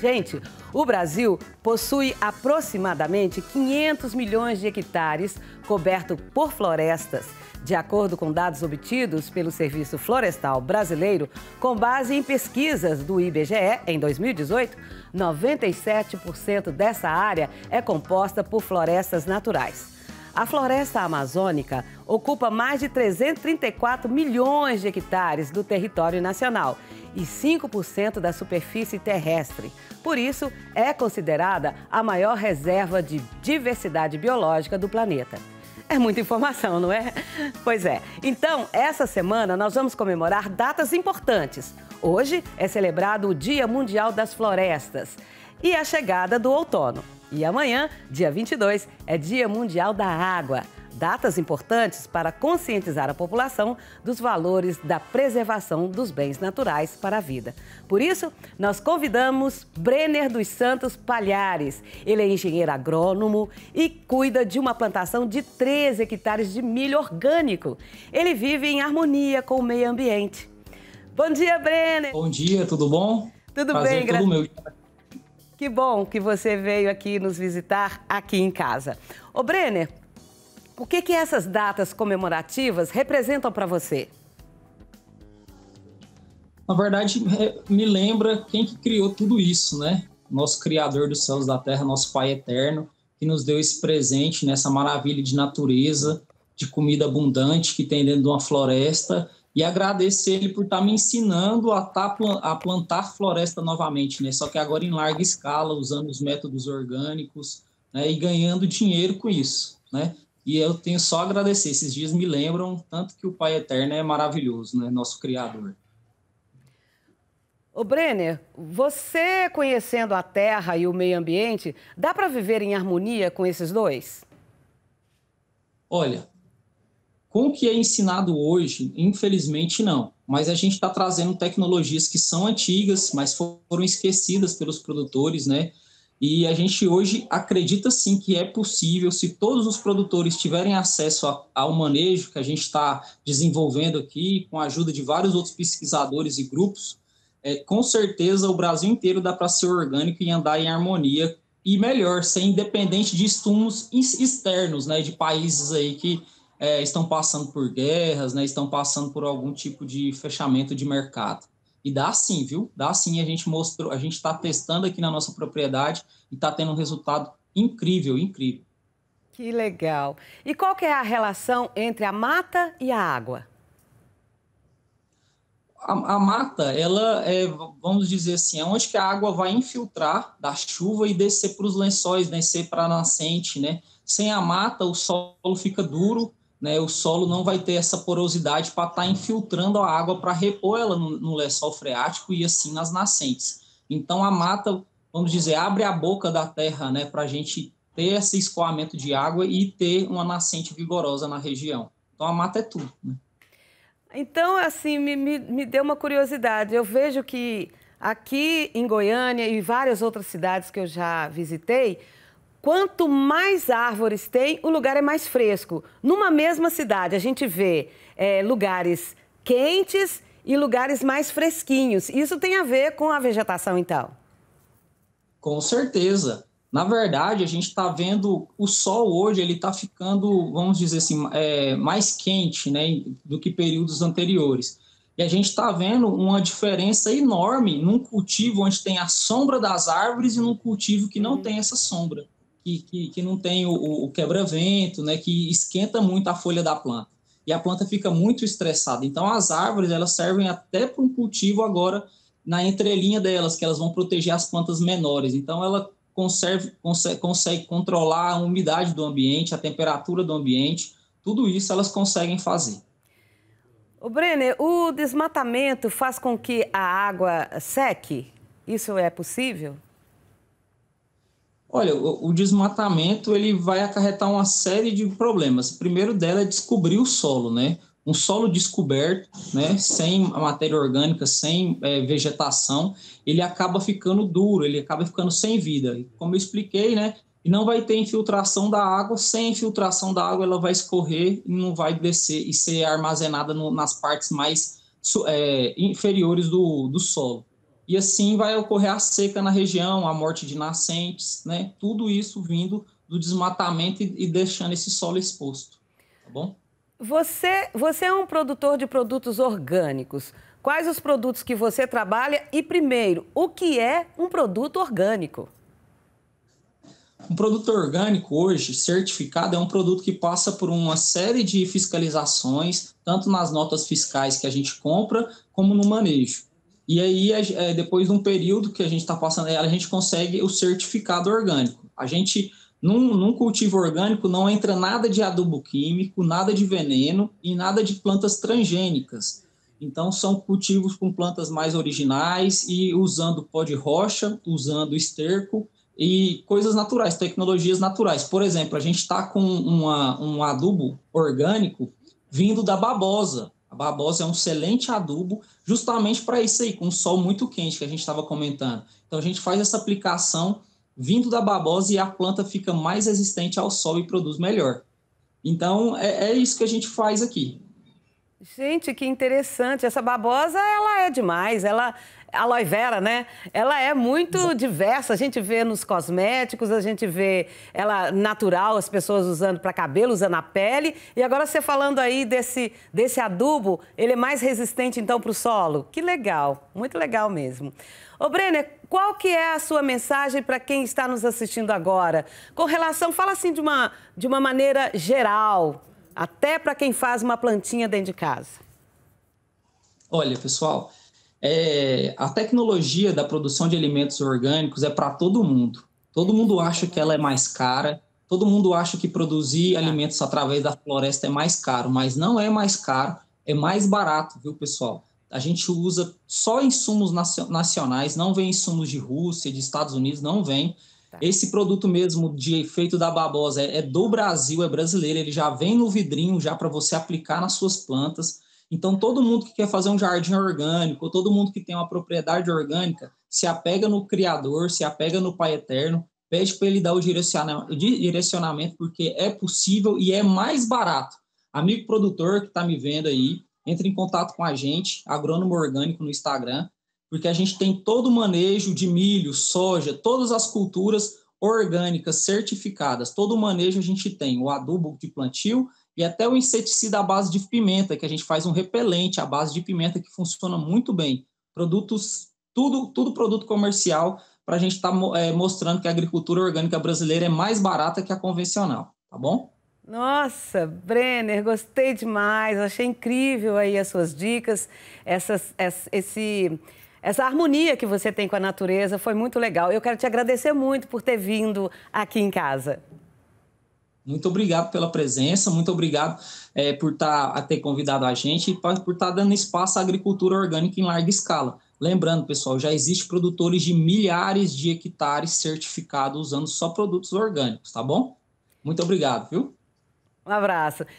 Gente, o Brasil possui aproximadamente 500 milhões de hectares coberto por florestas, de acordo com dados obtidos pelo Serviço Florestal Brasileiro, com base em pesquisas do IBGE em 2018, 97% dessa área é composta por florestas naturais. A floresta amazônica ocupa mais de 334 milhões de hectares do território nacional e 5% da superfície terrestre. Por isso, é considerada a maior reserva de diversidade biológica do planeta. É muita informação, não é? Pois é. Então, essa semana nós vamos comemorar datas importantes. Hoje é celebrado o Dia Mundial das Florestas e a chegada do outono. E amanhã, dia 22, é Dia Mundial da Água datas importantes para conscientizar a população dos valores da preservação dos bens naturais para a vida. Por isso, nós convidamos Brenner dos Santos Palhares. Ele é engenheiro agrônomo e cuida de uma plantação de 13 hectares de milho orgânico. Ele vive em harmonia com o meio ambiente. Bom dia, Brenner! Bom dia, tudo bom? Tudo Prazer, bem, graças que bom que você veio aqui nos visitar aqui em casa. Ô Brenner, o que, que essas datas comemorativas representam para você? Na verdade, me lembra quem que criou tudo isso, né? Nosso Criador dos céus e da terra, nosso Pai eterno, que nos deu esse presente, nessa maravilha de natureza, de comida abundante que tem dentro de uma floresta e agradecer ele por estar tá me ensinando a, tá, a plantar floresta novamente, né? Só que agora em larga escala, usando os métodos orgânicos né? e ganhando dinheiro com isso, né? E eu tenho só a agradecer. Esses dias me lembram tanto que o Pai Eterno é maravilhoso, né? Nosso Criador. Ô Brenner, você conhecendo a terra e o meio ambiente, dá para viver em harmonia com esses dois? Olha, com o que é ensinado hoje, infelizmente não. Mas a gente está trazendo tecnologias que são antigas, mas foram esquecidas pelos produtores, né? E a gente hoje acredita sim que é possível, se todos os produtores tiverem acesso a, ao manejo que a gente está desenvolvendo aqui, com a ajuda de vários outros pesquisadores e grupos, é, com certeza o Brasil inteiro dá para ser orgânico e andar em harmonia e melhor, ser independente de estudos externos, né, de países aí que é, estão passando por guerras, né, estão passando por algum tipo de fechamento de mercado. E dá sim, viu? Dá sim. A gente mostrou, a gente está testando aqui na nossa propriedade e está tendo um resultado incrível, incrível. Que legal. E qual que é a relação entre a mata e a água? A, a mata, ela é, vamos dizer assim, é onde que a água vai infiltrar da chuva e descer para os lençóis, descer para a nascente, né? Sem a mata, o solo fica duro, né, o solo não vai ter essa porosidade para estar tá infiltrando a água para repor ela no, no lençol freático e assim nas nascentes. Então a mata, vamos dizer, abre a boca da terra né, para a gente ter esse escoamento de água e ter uma nascente vigorosa na região. Então a mata é tudo. Né? Então, assim, me, me, me deu uma curiosidade. Eu vejo que aqui em Goiânia e várias outras cidades que eu já visitei, Quanto mais árvores tem, o lugar é mais fresco. Numa mesma cidade, a gente vê é, lugares quentes e lugares mais fresquinhos. Isso tem a ver com a vegetação, então? Com certeza. Na verdade, a gente está vendo o sol hoje, ele está ficando, vamos dizer assim, é, mais quente né, do que períodos anteriores. E a gente está vendo uma diferença enorme num cultivo onde tem a sombra das árvores e num cultivo que não uhum. tem essa sombra que, que, que não tem o, o quebra-vento, né, que esquenta muito a folha da planta. E a planta fica muito estressada. Então, as árvores elas servem até para um cultivo agora na entrelinha delas, que elas vão proteger as plantas menores. Então, ela conserve, consegue, consegue controlar a umidade do ambiente, a temperatura do ambiente. Tudo isso elas conseguem fazer. O Brenner, o desmatamento faz com que a água seque? Isso é possível? Olha, o, desmatamento ele vai acarretar uma série de problemas. O primeiro dela é descobrir o solo, né? Um solo descoberto, né, sem matéria orgânica, sem é, vegetação, ele acaba ficando duro, ele acaba ficando sem vida. como eu expliquei, né, e não vai ter infiltração da água. Sem infiltração da água, ela vai escorrer e não vai descer e ser armazenada no, nas partes mais é, inferiores do, do solo e assim vai ocorrer a seca na região, a morte de nascentes, né? Tudo isso vindo do desmatamento e deixando esse solo exposto, tá bom? Você, você é um produtor de produtos orgânicos. Quais os produtos que você trabalha? E primeiro, o que é um produto orgânico? Um produto orgânico hoje certificado é um produto que passa por uma série de fiscalizações, tanto nas notas fiscais que a gente compra, como no manejo. E aí, é, depois de um período que a gente está passando ela, a gente consegue o certificado orgânico. A gente, num, num cultivo orgânico, não entra nada de adubo químico, nada de veneno e nada de plantas transgênicas. Então, são cultivos com plantas mais originais e usando pó de rocha, usando esterco e coisas naturais, tecnologias naturais. Por exemplo, a gente está com uma, um adubo orgânico vindo da babosa, a babosa é um excelente adubo justamente para isso aí, com o sol muito quente que a gente estava comentando. Então a gente faz essa aplicação vindo da babosa e a planta fica mais resistente ao sol e produz melhor. Então é, é isso que a gente faz aqui. Gente, que interessante. Essa babosa, ela é demais. Ela, aloe vera, né? Ela é muito diversa. A gente vê nos cosméticos, a gente vê ela natural, as pessoas usando para cabelo, usando a pele. E agora você falando aí desse, desse adubo, ele é mais resistente então para o solo. Que legal, muito legal mesmo. Ô Brenner, qual que é a sua mensagem para quem está nos assistindo agora? Com relação, fala assim de uma, de uma maneira geral, até para quem faz uma plantinha dentro de casa. Olha, pessoal, é, a tecnologia da produção de alimentos orgânicos é para todo mundo. Todo mundo acha que ela é mais cara, todo mundo acha que produzir é. alimentos através da floresta é mais caro, mas não é mais caro, é mais barato, viu, pessoal? A gente usa só insumos nacionais, não vem insumos de Rússia, de Estados Unidos, não vem. Tá. Esse produto mesmo de efeito da babosa é, é do Brasil, é brasileiro, ele já vem no vidrinho já para você aplicar nas suas plantas. Então, todo mundo que quer fazer um jardim orgânico, todo mundo que tem uma propriedade orgânica, se apega no Criador, se apega no Pai Eterno, pede para ele dar o direcionamento, porque é possível e é mais barato. Amigo produtor que está me vendo aí, entre em contato com a gente, Agrônomo Orgânico no Instagram, porque a gente tem todo o manejo de milho, soja, todas as culturas orgânicas certificadas, todo o manejo a gente tem, o adubo de plantio e até o inseticida à base de pimenta, que a gente faz um repelente à base de pimenta que funciona muito bem. Produtos, tudo, tudo produto comercial para a gente estar tá, é, mostrando que a agricultura orgânica brasileira é mais barata que a convencional, tá bom? Nossa, Brenner, gostei demais, achei incrível aí as suas dicas, essas, essa, esse essa harmonia que você tem com a natureza foi muito legal. Eu quero te agradecer muito por ter vindo aqui em casa. Muito obrigado pela presença, muito obrigado é, por tá, ter convidado a gente e por estar tá dando espaço à agricultura orgânica em larga escala. Lembrando, pessoal, já existem produtores de milhares de hectares certificados usando só produtos orgânicos, tá bom? Muito obrigado, viu? Um abraço.